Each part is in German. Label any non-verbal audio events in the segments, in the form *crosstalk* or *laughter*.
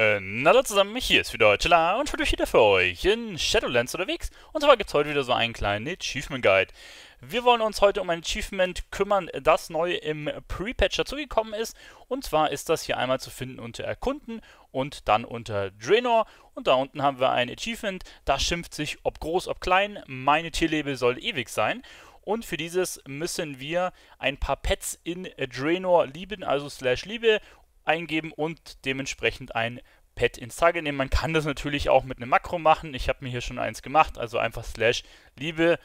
Ähm, hallo zusammen, hier ist wieder Chilla und heute wieder für euch in Shadowlands unterwegs. Und zwar gibt es heute wieder so einen kleinen Achievement Guide. Wir wollen uns heute um ein Achievement kümmern, das neu im Pre-Patch dazugekommen ist. Und zwar ist das hier einmal zu finden unter Erkunden und dann unter Draenor. Und da unten haben wir ein Achievement, das schimpft sich, ob groß, ob klein, meine Tierlebe soll ewig sein. Und für dieses müssen wir ein paar Pets in Draenor lieben, also slash Liebe eingeben und dementsprechend ein Pad ins Tage nehmen. Man kann das natürlich auch mit einem Makro machen. Ich habe mir hier schon eins gemacht, also einfach slash liebe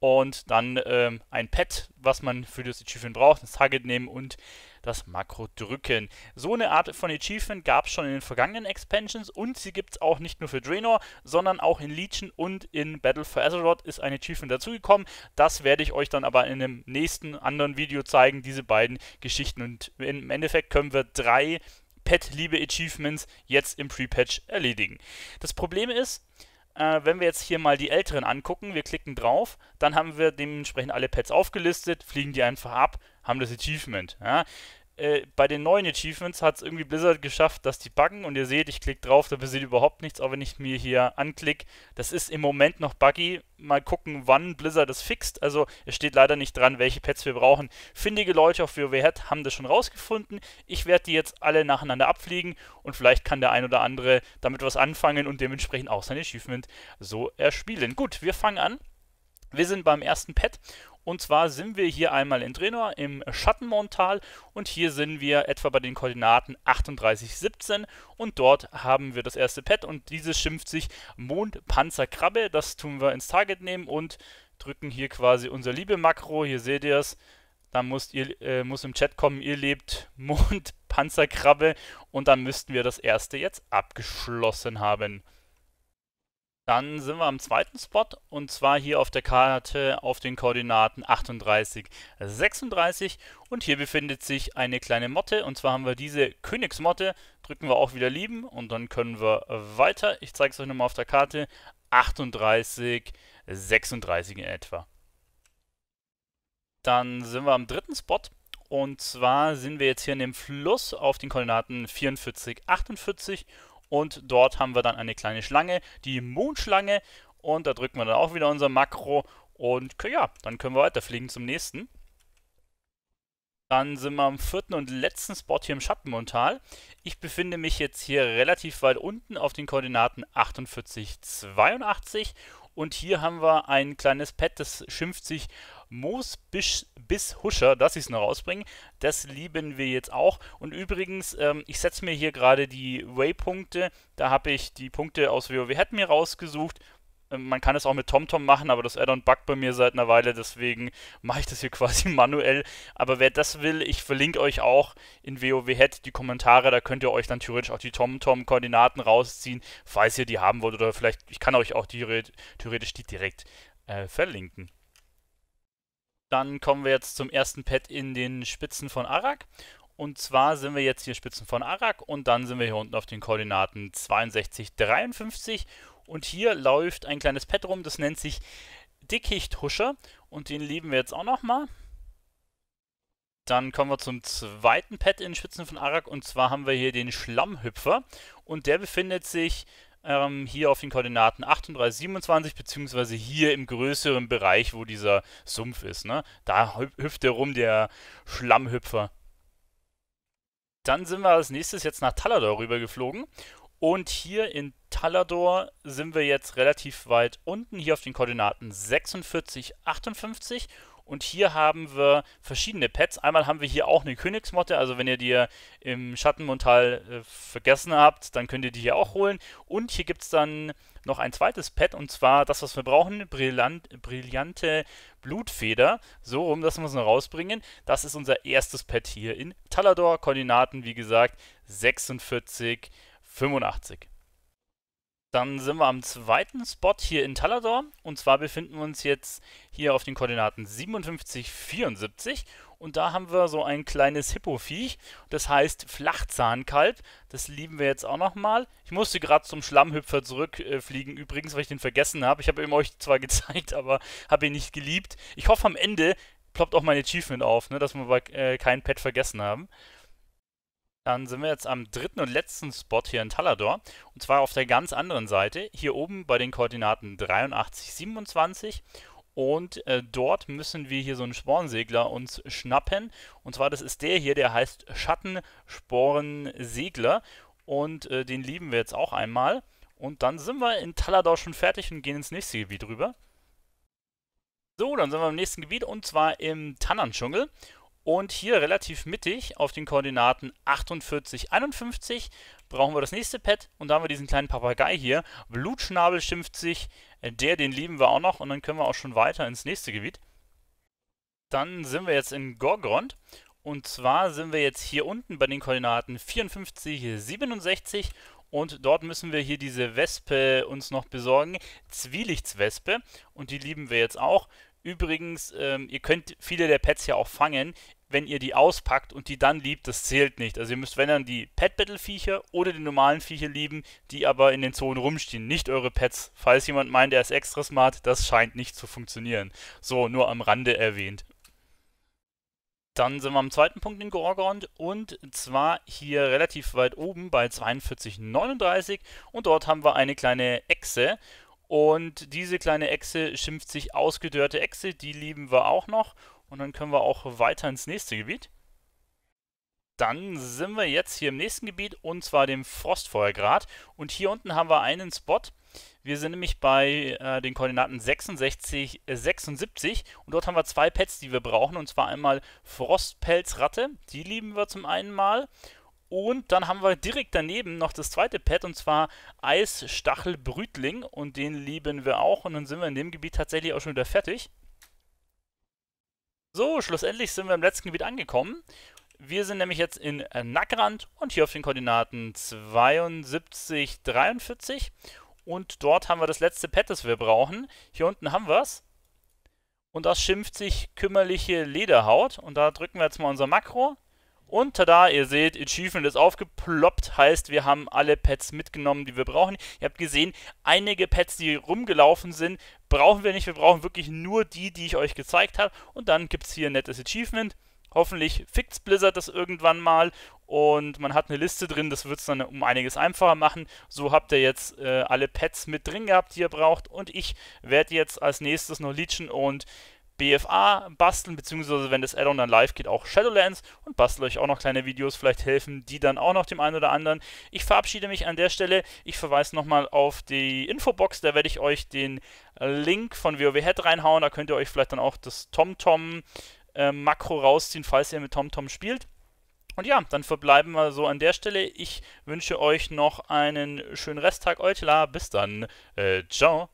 und dann ähm, ein Pad, was man für das Achievement braucht, das Target nehmen und das Makro drücken. So eine Art von Achievement gab es schon in den vergangenen Expansions und sie gibt es auch nicht nur für Draenor, sondern auch in Legion und in Battle for Azeroth ist ein Achievement dazugekommen. Das werde ich euch dann aber in einem nächsten anderen Video zeigen, diese beiden Geschichten. Und im Endeffekt können wir drei Pet-Liebe-Achievements jetzt im Pre-Patch erledigen. Das Problem ist, äh, wenn wir jetzt hier mal die älteren angucken, wir klicken drauf, dann haben wir dementsprechend alle Pets aufgelistet, fliegen die einfach ab, haben das Achievement. Ja. Äh, bei den neuen Achievements hat es irgendwie Blizzard geschafft, dass die buggen und ihr seht, ich klicke drauf, da passiert überhaupt nichts, auch wenn ich mir hier anklicke. Das ist im Moment noch buggy. Mal gucken, wann Blizzard das fixt. Also es steht leider nicht dran, welche Pets wir brauchen. Findige Leute auf WoW Head haben das schon rausgefunden. Ich werde die jetzt alle nacheinander abfliegen und vielleicht kann der ein oder andere damit was anfangen und dementsprechend auch sein Achievement so erspielen. Gut, wir fangen an. Wir sind beim ersten Pet und zwar sind wir hier einmal in Drenor im Schattenmontal und hier sind wir etwa bei den Koordinaten 38, 17 und dort haben wir das erste Pad und dieses schimpft sich Mondpanzerkrabbe. Das tun wir ins Target nehmen und drücken hier quasi unser Liebe-Makro. Hier seht ihr es. Dann müsst ihr, äh, muss im Chat kommen, ihr lebt Mondpanzerkrabbe und dann müssten wir das erste jetzt abgeschlossen haben. Dann sind wir am zweiten Spot und zwar hier auf der Karte auf den Koordinaten 38, 36 und hier befindet sich eine kleine Motte und zwar haben wir diese Königsmotte, drücken wir auch wieder lieben und dann können wir weiter. Ich zeige es euch nochmal auf der Karte, 38, 36 in etwa. Dann sind wir am dritten Spot und zwar sind wir jetzt hier in dem Fluss auf den Koordinaten 44, 48 und dort haben wir dann eine kleine Schlange, die Mondschlange. Und da drücken wir dann auch wieder unser Makro. Und ja, dann können wir weiterfliegen zum nächsten. Dann sind wir am vierten und letzten Spot hier im Schattenmontal. Ich befinde mich jetzt hier relativ weit unten auf den Koordinaten 48, 82. Und hier haben wir ein kleines Pad, das schimpft sich Moos bis, bis Huscher, dass ich es noch rausbringe. Das lieben wir jetzt auch. Und übrigens, ähm, ich setze mir hier gerade die Way-Punkte. Da habe ich die Punkte aus WoW Hat mir rausgesucht. Ähm, man kann es auch mit TomTom machen, aber das Addon buggt bei mir seit einer Weile, deswegen *laughs* mache ich das hier quasi *laughs* manuell. Aber wer das will, ich verlinke euch auch in WoW Head die Kommentare, da könnt ihr euch dann theoretisch auch die TomTom-Koordinaten rausziehen, falls ihr die haben wollt oder vielleicht, ich kann euch auch die, theoretisch die direkt äh, verlinken. Dann kommen wir jetzt zum ersten Pad in den Spitzen von Arak. Und zwar sind wir jetzt hier Spitzen von Arak und dann sind wir hier unten auf den Koordinaten 62, 53. Und hier läuft ein kleines Pad rum, das nennt sich Dickichthuscher. Und den lieben wir jetzt auch nochmal. Dann kommen wir zum zweiten Pad in den Spitzen von Arak und zwar haben wir hier den Schlammhüpfer und der befindet sich ähm, hier auf den Koordinaten 38, 27, beziehungsweise hier im größeren Bereich, wo dieser Sumpf ist. Ne? Da hüpft er rum, der Schlammhüpfer. Dann sind wir als nächstes jetzt nach Talador rübergeflogen und hier in Talador sind wir jetzt relativ weit unten, hier auf den Koordinaten 46, 58 und hier haben wir verschiedene Pets. Einmal haben wir hier auch eine Königsmotte. Also wenn ihr die im Schattenmontal äh, vergessen habt, dann könnt ihr die hier auch holen. Und hier gibt es dann noch ein zweites Pad und zwar das, was wir brauchen, Brillant, brillante Blutfeder. So rum, das müssen wir rausbringen. Das ist unser erstes Pad hier in Talador. Koordinaten, wie gesagt, 46, 85. Dann sind wir am zweiten Spot hier in Talador. Und zwar befinden wir uns jetzt hier auf den Koordinaten 57, 74. Und da haben wir so ein kleines Hippoviech. Das heißt Flachzahnkalb. Das lieben wir jetzt auch nochmal. Ich musste gerade zum Schlammhüpfer zurückfliegen, äh, übrigens, weil ich den vergessen habe. Ich habe ihm euch zwar *laughs* gezeigt, aber habe ihn nicht geliebt. Ich hoffe, am Ende ploppt auch mein Achievement auf, ne, dass wir äh, kein Pet vergessen haben. Dann sind wir jetzt am dritten und letzten Spot hier in Talador. Und zwar auf der ganz anderen Seite, hier oben bei den Koordinaten 83, 27. Und äh, dort müssen wir hier so einen Spornsegler uns schnappen. Und zwar, das ist der hier, der heißt Schattensporensegler. Und äh, den lieben wir jetzt auch einmal. Und dann sind wir in Talador schon fertig und gehen ins nächste Gebiet rüber. So, dann sind wir im nächsten Gebiet und zwar im Tannendschungel. Und hier relativ mittig auf den Koordinaten 48, 51 brauchen wir das nächste Pad. Und da haben wir diesen kleinen Papagei hier. Blutschnabel schimpft sich. Der, den lieben wir auch noch. Und dann können wir auch schon weiter ins nächste Gebiet. Dann sind wir jetzt in Gorgrond. Und zwar sind wir jetzt hier unten bei den Koordinaten 54, 67 und dort müssen wir hier diese Wespe uns noch besorgen, Zwielichtswespe und die lieben wir jetzt auch. Übrigens, ähm, ihr könnt viele der Pets ja auch fangen wenn ihr die auspackt und die dann liebt, das zählt nicht. Also ihr müsst, wenn dann die Pet Battle Viecher oder die normalen Viecher lieben, die aber in den Zonen rumstehen, nicht eure Pets. Falls jemand meint, er ist extra smart, das scheint nicht zu funktionieren. So, nur am Rande erwähnt. Dann sind wir am zweiten Punkt in Gorgond und zwar hier relativ weit oben bei 42,39 und dort haben wir eine kleine Echse und diese kleine Echse schimpft sich ausgedörrte Echse, die lieben wir auch noch und dann können wir auch weiter ins nächste Gebiet. Dann sind wir jetzt hier im nächsten Gebiet und zwar dem Frostfeuergrad. Und hier unten haben wir einen Spot. Wir sind nämlich bei äh, den Koordinaten 66, äh, 76 und dort haben wir zwei Pets, die wir brauchen. Und zwar einmal Frostpelzratte, die lieben wir zum einen mal. Und dann haben wir direkt daneben noch das zweite Pad und zwar Eisstachelbrütling und den lieben wir auch. Und dann sind wir in dem Gebiet tatsächlich auch schon wieder fertig. So, schlussendlich sind wir im letzten Gebiet angekommen. Wir sind nämlich jetzt in äh, Nackrand und hier auf den Koordinaten 72, 43. Und dort haben wir das letzte Pad, das wir brauchen. Hier unten haben wir es. Und das schimpft sich kümmerliche Lederhaut. Und da drücken wir jetzt mal unser Makro. Und tada, ihr seht, Achievement ist aufgeploppt, heißt, wir haben alle Pets mitgenommen, die wir brauchen. Ihr habt gesehen, einige Pets, die rumgelaufen sind, brauchen wir nicht. Wir brauchen wirklich nur die, die ich euch gezeigt habe. Und dann gibt es hier ein nettes Achievement. Hoffentlich fixt Blizzard das irgendwann mal und man hat eine Liste drin, das wird es dann um einiges einfacher machen. So habt ihr jetzt äh, alle Pets mit drin gehabt, die ihr braucht und ich werde jetzt als nächstes noch Legion und BFA basteln, beziehungsweise wenn das Addon dann live geht, auch Shadowlands und bastelt euch auch noch kleine Videos, vielleicht helfen die dann auch noch dem einen oder anderen. Ich verabschiede mich an der Stelle, ich verweise nochmal auf die Infobox, da werde ich euch den Link von WoW Head reinhauen, da könnt ihr euch vielleicht dann auch das TomTom äh, Makro rausziehen, falls ihr mit TomTom spielt. Und ja, dann verbleiben wir so an der Stelle. Ich wünsche euch noch einen schönen Resttag, Eutela. Bis dann. Äh, ciao.